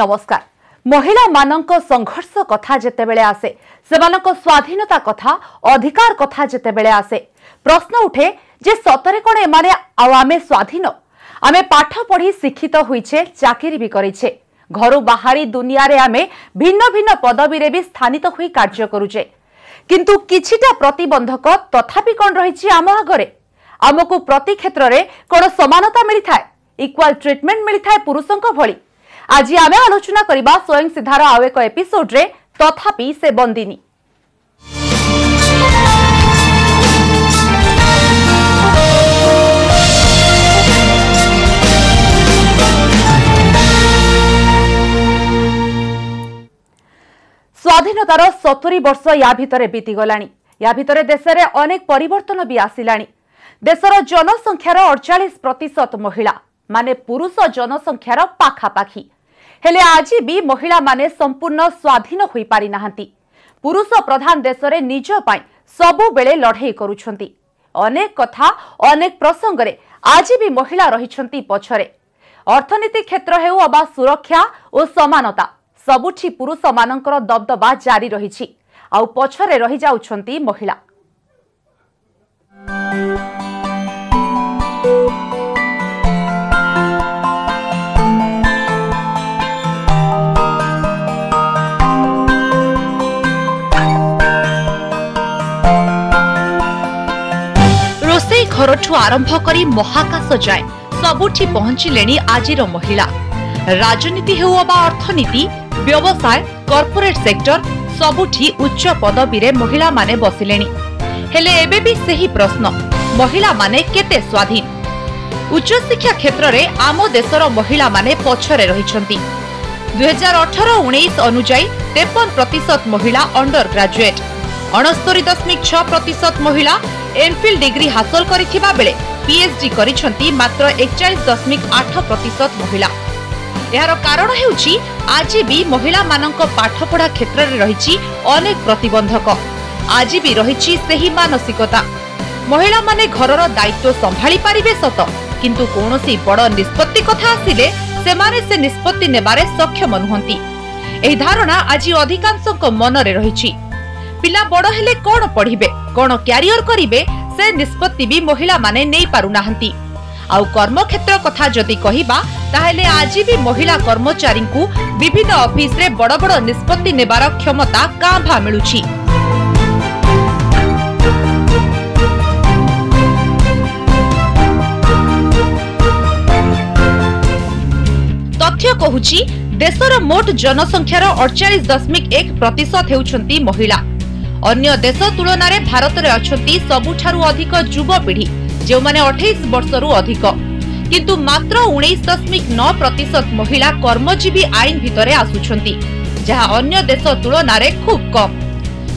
নমস্কার মহিলামানঙ্ক সংঘর্ষ কথা যেতেবেলে আসে সেমানঙ্ক স্বাধীনতা কথা অধিকার কথা যেতেবেলে আসে প্রশ্ন উঠে যে সতরে কোণ এমানে আও আমি স্বাধীন আমি পাঠ পড়ি শিক্ষিত হইছে চাকরি বি করেছে ঘরু বাহারি দুনিয়ারে আমি ভিন্ন ভিন্ন পদবীরে বি স্থানিত হয়ে কার্য করুছে কিন্তু কিছুটা প্রতিবন্ধক তথাপি কোণ রয়েছে আম আগরে ଆମକୁ ପ୍ରତି କ୍ଷେତ୍ରରେ କ'ଣ ସମାନତା ମିଳିଥାଏ ଇକ୍ୱାଲ୍ ଟ୍ରିଟମେଣ୍ଟ ମିଳିଥାଏ ପୁରୁଷଙ୍କ ଭଳି ଆଜି ଆମେ ଆଲୋଚନା କରିବା ସ୍ୱୟଂ ସିଦ୍ଧାର ଆଉ ଏକ ଏପିସୋଡ୍ରେ ତଥାପି ସେ ବନ୍ଦିନୀ ସ୍ୱାଧୀନତାର ସତୁରୀ ବର୍ଷ ୟା ଭିତରେ ବିତିଗଲାଣି ୟା ଭିତରେ ଦେଶରେ ଅନେକ ପରିବର୍ତ୍ତନ ବି ଆସିଲାଣି ଦେଶର ଜନସଂଖ୍ୟାର ଅଡ଼ଚାଳିଶ ପ୍ରତିଶତ ମହିଳା ମାନେ ପୁରୁଷ ଜନସଂଖ୍ୟାର ପାଖାପାଖି ହେଲେ ଆଜି ବି ମହିଳାମାନେ ସମ୍ପୂର୍ଣ୍ଣ ସ୍ୱାଧୀନ ହୋଇପାରିନାହାନ୍ତି ପୁରୁଷ ପ୍ରଧାନ ଦେଶରେ ନିଜ ପାଇଁ ସବୁବେଳେ ଲଢ଼େଇ କରୁଛନ୍ତି ଅନେକ କଥା ଅନେକ ପ୍ରସଙ୍ଗରେ ଆଜି ବି ମହିଳା ରହିଛନ୍ତି ପଛରେ ଅର୍ଥନୀତି କ୍ଷେତ୍ର ହେଉ ଅବା ସୁରକ୍ଷା ଓ ସମାନତା ସବୁଠି ପୁରୁଷମାନଙ୍କର ଦବଦବା ଜାରି ରହିଛି ଆଉ ପଛରେ ରହିଯାଉଛନ୍ତି ମହିଳା Thank you. ଘରଠୁ ଆରମ୍ଭ କରି ମହାକାଶ ଯାଏ ସବୁଠି ପହଞ୍ଚିଲେଣି ଆଜିର ମହିଳା ରାଜନୀତି ହେଉ ଅବା ଅର୍ଥନୀତି ବ୍ୟବସାୟ କର୍ପୋରେଟ୍ ସେକ୍ଟର ସବୁଠି ଉଚ୍ଚ ପଦବୀରେ ମହିଳାମାନେ ବସିଲେଣି ହେଲେ ଏବେ ବି ସେହି ପ୍ରଶ୍ନ ମହିଳାମାନେ କେତେ ସ୍ୱାଧୀନ ଉଚ୍ଚଶିକ୍ଷା କ୍ଷେତ୍ରରେ ଆମ ଦେଶର ମହିଳାମାନେ ପଛରେ ରହିଛନ୍ତି ଦୁଇହଜାର ଅଠର ଉଣେଇଶ ଅନୁଯାୟୀ ତେପନ ପ୍ରତିଶତ ମହିଳା ଅଣ୍ଡର ଗ୍ରାଜୁଏଟ୍ ଅଣସ୍ତରୀ ଦଶମିକ ଛଅ ପ୍ରତିଶତ ମହିଳା ଏମ୍ଫିଲ୍ ଡିଗ୍ରୀ ହାସଲ କରିଥିବା ବେଳେ ପିଏଚ୍ଡି କରିଛନ୍ତି ମାତ୍ର ଏକଚାଳିଶ ଦଶମିକ ଆଠ ପ୍ରତିଶତ ମହିଳା ଏହାର କାରଣ ହେଉଛି ଆଜି ବି ମହିଳାମାନଙ୍କ ପାଠପଢ଼ା କ୍ଷେତ୍ରରେ ରହିଛି ଅନେକ ପ୍ରତିବନ୍ଧକ ଆଜି ବି ରହିଛି ସେହି ମାନସିକତା ମହିଳାମାନେ ଘରର ଦାୟିତ୍ୱ ସମ୍ଭାଳି ପାରିବେ ସତ କିନ୍ତୁ କୌଣସି ବଡ଼ ନିଷ୍ପତ୍ତି କଥା ଆସିଲେ ସେମାନେ ସେ ନିଷ୍ପତ୍ତି ନେବାରେ ସକ୍ଷମ ନୁହନ୍ତି ଏହି ଧାରଣା ଆଜି ଅଧିକାଂଶଙ୍କ ମନରେ ରହିଛି पिला बड़े कौन पढ़े कौन क्यारिअर करे से निष्पत्ति भी महिला मैंने आम क्षेत्र कथा जदि कह आज भी महिला कर्मचारी विभिन्न अफिस बड़ बड़ निष्पत्ति नेबार क्षमता का भा मिल तथ्य कहर मोट जनसंख्यार अड़चाश दशमिक एक प्रतिशत होती महिला ଅନ୍ୟ ଦେଶ ତୁଳନାରେ ଭାରତରେ ଅଛନ୍ତି ସବୁଠାରୁ ଅଧିକ ଯୁବପିଢ଼ି ଯେଉଁମାନେ ଅଠେଇଶ ବର୍ଷରୁ ଅଧିକ କିନ୍ତୁ ମାତ୍ର ଉଣେଇଶ ଦଶମିକ ନଅ ପ୍ରତିଶତ ମହିଳା କର୍ମଜୀବୀ ଆଇନ ଭିତରେ ଆସୁଛନ୍ତି ଯାହା ଅନ୍ୟ ଦେଶ ତୁଳନାରେ ଖୁବ୍ କମ୍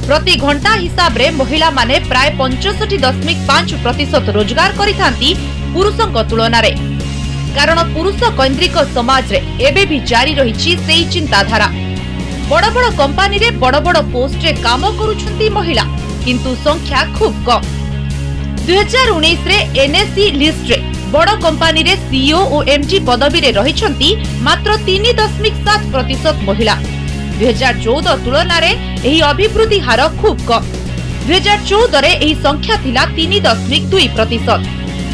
ପ୍ରତି ଘଣ୍ଟା ହିସାବରେ ମହିଳାମାନେ ପ୍ରାୟ ପଞ୍ଚଷଠି ଦଶମିକ ପାଞ୍ଚ ପ୍ରତିଶତ ରୋଜଗାର କରିଥାନ୍ତି ପୁରୁଷଙ୍କ ତୁଳନାରେ କାରଣ ପୁରୁଷ କୈନ୍ଦ୍ରିକ ସମାଜରେ ଏବେ ବି ଜାରି ରହିଛି ସେହି ଚିନ୍ତାଧାରା বড় বড় কোম্পানিরে বড় বড় পোস্টরে কাম করুছন্তি মহিলা কিন্তু সংখ্যা খুব কম দুই হাজার উনিশে এনএসি লিষ্টরে বড় কোম্পানিরে সিইও ও এমজি পদবীরে রয়েছেন মাত্র তিন দশমিক সাত প্রতিশত মহিলা দুই হাজার চৌদ তুলনায় এই অভিবৃদ্ধি হার খুব কম দুই হাজার চৌদরে এই সংখ্যা লা তিন দশমিক দুই প্রতিশত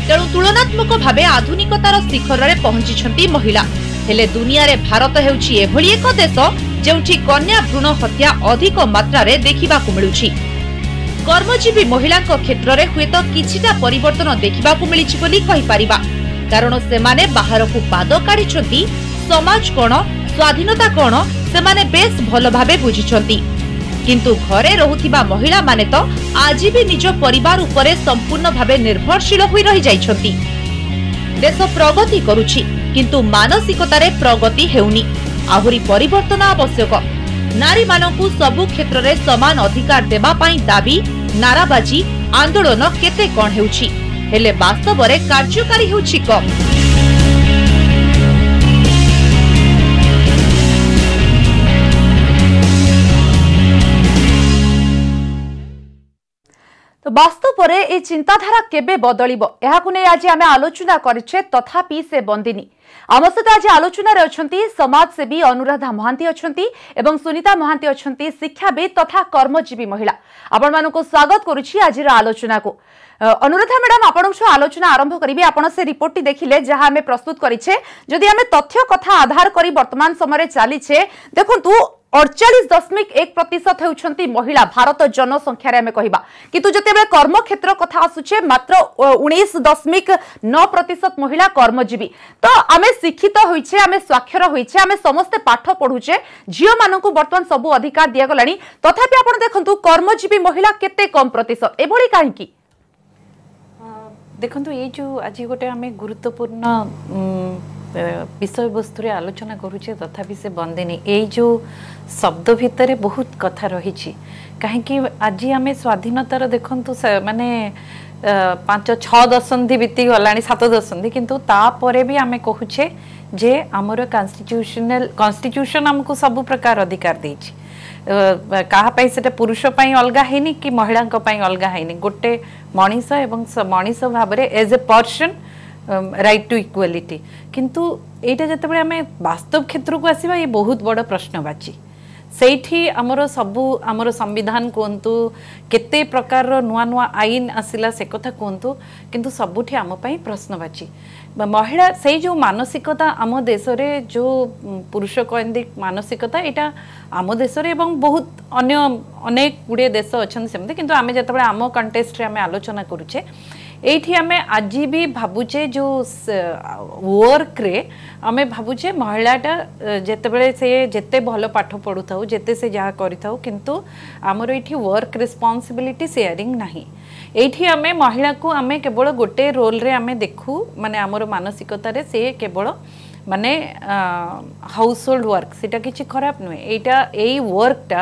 তেণু তুলনাত্মক ভাবে আধুনিকতার শিখরের পঞ্চিছেন মহিলা ହେଲେ ଦୁନିଆରେ ଭାରତ ହେଉଛି ଏଭଳି ଏକ ଦେଶ ଯେଉଁଠି କନ୍ୟା ଭ୍ରୂଣ ହତ୍ୟା ଅଧିକ ମାତ୍ରାରେ ଦେଖିବାକୁ ମିଳୁଛି କର୍ମଜୀବୀ ମହିଳାଙ୍କ କ୍ଷେତ୍ରରେ ହୁଏତ କିଛିଟା ପରିବର୍ତ୍ତନ ଦେଖିବାକୁ ମିଳିଛି ବୋଲି କହିପାରିବା କାରଣ ସେମାନେ ବାହାରକୁ ପାଦ କାଢ଼ିଛନ୍ତି ସମାଜ କ'ଣ ସ୍ୱାଧୀନତା କ'ଣ ସେମାନେ ବେଶ୍ ଭଲ ଭାବେ ବୁଝିଛନ୍ତି କିନ୍ତୁ ଘରେ ରହୁଥିବା ମହିଳାମାନେ ତ ଆଜି ବି ନିଜ ପରିବାର ଉପରେ ସମ୍ପୂର୍ଣ୍ଣ ଭାବେ ନିର୍ଭରଶୀଳ ହୋଇ ରହିଯାଇଛନ୍ତି ଦେଶ ପ୍ରଗତି କରୁଛି କିନ୍ତୁ ମାନସିକତାରେ ପ୍ରଗତି ହେଉନି ଆହୁରି ପରିବର୍ତ୍ତନ ଆବଶ୍ୟକ ନାରୀମାନଙ୍କୁ ସବୁ କ୍ଷେତ୍ରରେ ସମାନ ଅଧିକାର ଦେବା ପାଇଁ ଦାବି ନାରାବାଜି ଆନ୍ଦୋଳନ କେତେ କ'ଣ ହେଉଛି ହେଲେ ବାସ୍ତବରେ କାର୍ଯ୍ୟକାରୀ ହେଉଛି କମ୍ ବାସ୍ତବରେ ଏ ଚିନ୍ତାଧାରା କେବେ ବଦଳିବ ଏହାକୁ ନେଇ ଆଜି ଆମେ ଆଲୋଚନା କରିଛେ ତଥାପି ସେ ବନ୍ଦିନୀ ଆମ ସହିତ ଆଜି ଆଲୋଚନାରେ ଅଛନ୍ତି ସମାଜସେବୀ ଅନୁରାଧା ମହାନ୍ତି ଅଛନ୍ତି ଏବଂ ସୁନିତା ମହାନ୍ତି ଅଛନ୍ତି ଶିକ୍ଷାବିତ୍ ତଥା କର୍ମଜୀବୀ ମହିଳା ଆପଣମାନଙ୍କୁ ସ୍ୱାଗତ କରୁଛି ଆଜିର ଆଲୋଚନାକୁ অনুরাধা ম্যাডাম আপনার সহ আলোচনা আরম্ভ করবি আপনার সে রিপোর্টটি দেখিলে যা আমি প্রস্তুত করিছে যদি আমি তথ্য কথা আধার করে বর্তমান সময় চালিছে দেখুন ଅଡ଼ଚାଳିଶ ଦଶମିକ ଏକ ପ୍ରତିଶତ ହେଉଛନ୍ତି ମହିଳା ଭାରତ ଜନସଂଖ୍ୟାରେ ଆମେ କହିବା କିନ୍ତୁ ଯେତେବେଳେ କର୍ମକ୍ଷେତ୍ର କଥା ଆସୁଛେ ମାତ୍ର ଉଣେଇଶ ଦଶମିକ ନଅ ପ୍ରତିଶତ ମହିଳା କର୍ମଜୀବୀ ତ ଆମେ ଶିକ୍ଷିତ ହୋଇଛେ ଆମେ ସ୍ୱାକ୍ଷର ହୋଇଛେ ଆମେ ସମସ୍ତେ ପାଠ ପଢ଼ୁଛେ ଝିଅମାନଙ୍କୁ ବର୍ତ୍ତମାନ ସବୁ ଅଧିକାର ଦିଆଗଲାଣି ତଥାପି ଆପଣ ଦେଖନ୍ତୁ କର୍ମଜୀବୀ ମହିଳା କେତେ କମ୍ ପ୍ରତିଶତ ଏଭଳି କାହିଁକି ଦେଖନ୍ତୁ ଏଇ ଯେଉଁ ଆଜି ଗୋଟେ ଆମେ ଗୁରୁତ୍ୱପୂର୍ଣ୍ଣ ବିଷୟବସ୍ତୁରେ ଆଲୋଚନା କରୁଛେ ତଥାପି ସେ ବନ୍ଦେନି ଏଇ ଯେଉଁ ଶବ୍ଦ ଭିତରେ ବହୁତ କଥା ରହିଛି କାହିଁକି ଆଜି ଆମେ ସ୍ୱାଧୀନତାର ଦେଖନ୍ତୁ ମାନେ ପାଞ୍ଚ ଛଅ ଦଶନ୍ଧି ବିତିଗଲାଣି ସାତ ଦଶନ୍ଧି କିନ୍ତୁ ତାପରେ ବି ଆମେ କହୁଛେ ଯେ ଆମର କନଷ୍ଟିଚ୍ୟୁସନାଲ କନଷ୍ଟିଚ୍ୟୁସନ ଆମକୁ ସବୁ ପ୍ରକାର ଅଧିକାର ଦେଇଛି କାହା ପାଇଁ ସେଟା ପୁରୁଷ ପାଇଁ ଅଲଗା ହେଇନି କି ମହିଳାଙ୍କ ପାଇଁ ଅଲଗା ହେଇନି ଗୋଟେ ମଣିଷ ଏବଂ ମଣିଷ ଭାବରେ as a person right to equality কিন্তু এইটা যেতবে আমি বাস্তব ক্ষেত্রক আসবা এ বহুত বড় প্রশ্নবাচী সেইটি আমার সবু আমার সংবিধান কুহতু কেতে প্রকার নূয়া নূয়া আইন আসিলা সে কথা কুহতু কিন্তু সবুঠি আমি প্রশ্নবাচী মহিলা সেই যে মানসিকতা আম দেশে যে পুরুষ কেন্দ্রিক মানসিকতা এটা আম দেশে এবং বহুত অন্য অনেক গুড়িয়ে দেশ অনেক সেমতি কিন্তু আমি যেতবে আম কন্টেস্টরে আমি আলোচনা করুছে ଏଇଠି ଆମେ ଆଜି ବି ଭାବୁଛେ ଯେଉଁ ୱାର୍କରେ ଆମେ ଭାବୁଛେ ମହିଳାଟା ଯେତେବେଳେ ସେ ଯେତେ ଭଲ ପାଠ ପଢ଼ୁଥାଉ ଯେତେ ସେ ଯାହା କରିଥାଉ କିନ୍ତୁ ଆମର ଏଇଠି ୱାର୍କ ରେସ୍ପନ୍ସିବିଲିଟି ସେୟାରିଂ ନାହିଁ ଏଇଠି ଆମେ ମହିଳାକୁ ଆମେ କେବଳ ଗୋଟେ ରୋଲ୍ରେ ଆମେ ଦେଖୁ ମାନେ ଆମର ମାନସିକତାରେ ସେ କେବଳ ମାନେ ହାଉସ୍ ହୋଲ୍ଡ ୱାର୍କ ସେଇଟା କିଛି ଖରାପ ନୁହେଁ ଏଇଟା ଏଇ ୱାର୍କଟା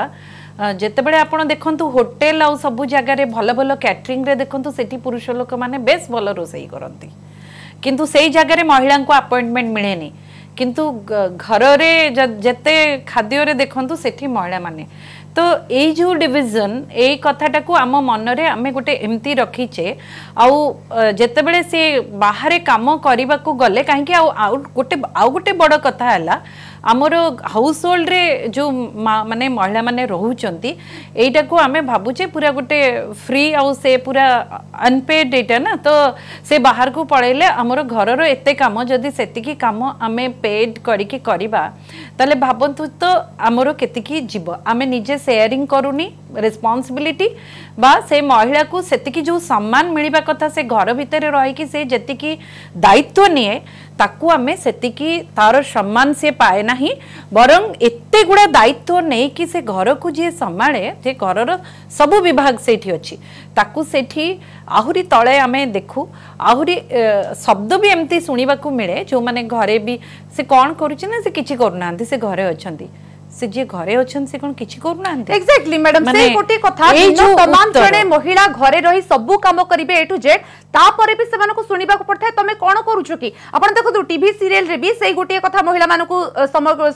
যেতবে আপনার দেখুন হোটেল আবু জায়গায় ভালো ভালো ক্যাটরিংরে দেখুন সেটি পুরুষ লোক মানে বেশ ভালো রোষেই করতে কিন্তু সেই জায়গায় মহিলা আপয়েন্টমেন্ট মিলেনি কিন্তু ঘরের যেতে খাদ্যরে দেখুন সেটি মহিলা মানে তো এই যে ডিভিজন এই কথাটাকে আম মনরে আমি গোটে এমতি রকিছে আউ যেতবে সে বাহারে কাম করা গলে কী আউ গোটে আউ গোটে বড় কথা হল ଆମର ହାଉସ୍ ହୋଲ୍ଡରେ ଯେଉଁ ମାନେ ମହିଳାମାନେ ରହୁଛନ୍ତି ଏଇଟାକୁ ଆମେ ଭାବୁଛେ ପୁରା ଗୋଟେ ଫ୍ରି ଆଉ ସେ ପୁରା ଅନପେଡ୍ ଏଇଟା ନା ତ ସେ ବାହାରକୁ ପଳେଇଲେ ଆମର ଘରର ଏତେ କାମ ଯଦି ସେତିକି କାମ ଆମେ ପେଡ୍ କରିକି କରିବା ତାହେଲେ ଭାବନ୍ତୁ ତ ଆମର କେତିକି ଯିବ ଆମେ ନିଜେ ସେୟାରିଂ କରୁନି ରେସ୍ପନ୍ସିବିଲିଟି ବା ସେ ମହିଳାକୁ ସେତିକି ଯେଉଁ ସମ୍ମାନ ମିଳିବା କଥା ସେ ଘର ଭିତରେ ରହିକି ସେ ଯେତିକି ଦାୟିତ୍ୱ ନିଏ आम से तार सम्मान सी पाए ना बर एत गुड़ा दायित्व नहीं कि से घर को जी संभा से घर सब विभाग से आहरी तले आम देखू आहरी शब्द भी एमती शुणा मिले जो मैंने घरे भी से कौन करना से किसी करना से घरे अच्छा ସେ ଯିଏ ଘରେ ଅଛନ୍ତି ସେ କ'ଣ କିଛି କରୁନାହାନ୍ତି ଏକ୍ଜାକ୍ଟଲି ମ୍ୟାଡାମ ସେଇ ଗୋଟିଏ କଥା ତମାମ ଜଣେ ମହିଳା ଘରେ ରହି ସବୁ କାମ କରିବେ ଏ ଟୁ ଜେଡ୍ ତାପରେ ବି ସେମାନଙ୍କୁ ଶୁଣିବାକୁ ପଡିଥାଏ ତମେ କ'ଣ କରୁଛ କି ଆପଣ ଦେଖନ୍ତୁ ଟିଭି ସିରିଏଲରେ ବି ସେଇ ଗୋଟିଏ କଥା ମହିଳାମାନଙ୍କୁ